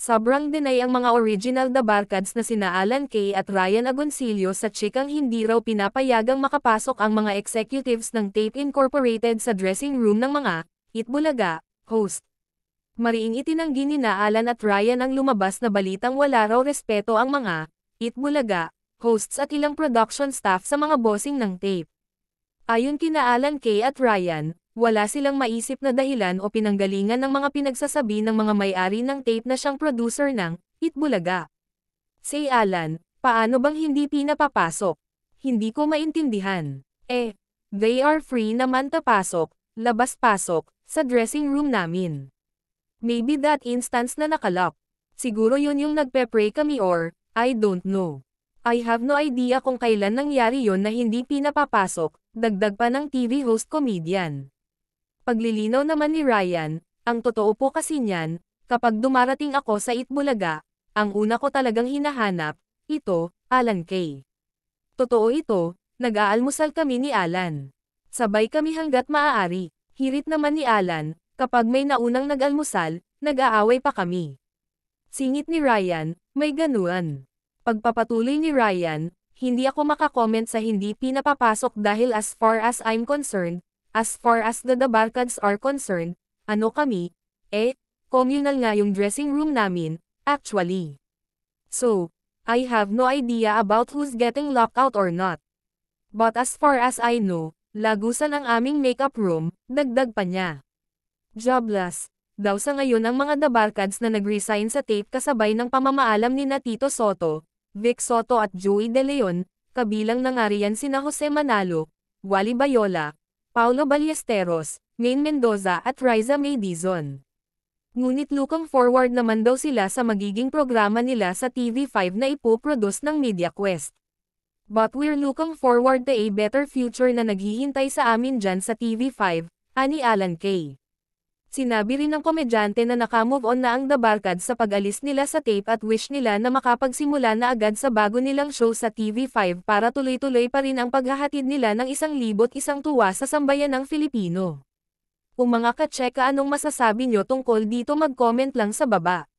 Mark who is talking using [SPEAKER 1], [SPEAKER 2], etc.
[SPEAKER 1] Sobrang dinay ang mga original The Barkads na sina Alan Kay at Ryan Agoncillo sa chikang hindi raw pinapayagang makapasok ang mga executives ng Tape Incorporated sa dressing room ng mga Itbulaga, host. Mariing itinanggi ni na Alan at Ryan ang lumabas na balitang wala raw respeto ang mga Itbulaga, hosts at ilang production staff sa mga bossing ng tape. Ayon kina Alan Kay at Ryan, wala silang maisip na dahilan o pinanggalingan ng mga pinagsasabi ng mga may-ari ng tape na siyang producer ng Itbulaga. Say Alan, paano bang hindi pinapapasok? Hindi ko maintindihan. Eh, they are free naman tapasok, labas-pasok, sa dressing room namin. Maybe that instance na nakalock. Siguro yun yung nagpe-pray kami or, I don't know. I have no idea kung kailan nangyari yon na hindi pinapapasok, dagdag pa ng TV host comedian. Paglilinaw naman ni Ryan, ang totoo po kasi niyan, kapag dumarating ako sa Itbulaga, ang una ko talagang hinahanap, ito, Alan K. Totoo ito, nag-aalmusal kami ni Alan. Sabay kami hanggat maaari, hirit naman ni Alan, kapag may naunang nag-almusal, nag-aaway pa kami. Singit ni Ryan, may ganuan. Pagpapatuloy ni Ryan, hindi ako makakomment sa hindi pinapapasok dahil as far as I'm concerned, As far as the, the Balkans are concerned, ano kami? Eh, communal nga yung dressing room namin, actually. So, I have no idea about who's getting locked out or not. But as far as I know, lagusan ang aming makeup room, dagdag pa niya. Jobless, daw sa ngayon ang mga dabarkads na nag-resign sa tape kasabay ng pamamaalam ni na Tito Soto, Vic Soto at Joey De Leon, kabilang na nga riyan sina Jose Manalo, Wally Bayola, Paulo Ballesteros, Maine Mendoza at Riza May Dizon. Ngunit lukang forward naman daw sila sa magiging programa nila sa TV5 na ipoproduce ng MediaQuest. But we're looking forward to a better future na naghihintay sa amin dyan sa TV5, ani Alan Kay. Sinabi rin ng komedyante na nakamove on na ang The Barkad sa pag-alis nila sa tape at wish nila na makapagsimula na agad sa bago nilang show sa TV5 para tuloy-tuloy pa rin ang paghahatid nila ng isang libot isang tuwa sa sambayan ng Filipino. Kung mga ka kacheka anong masasabi nyo tungkol dito mag-comment lang sa baba.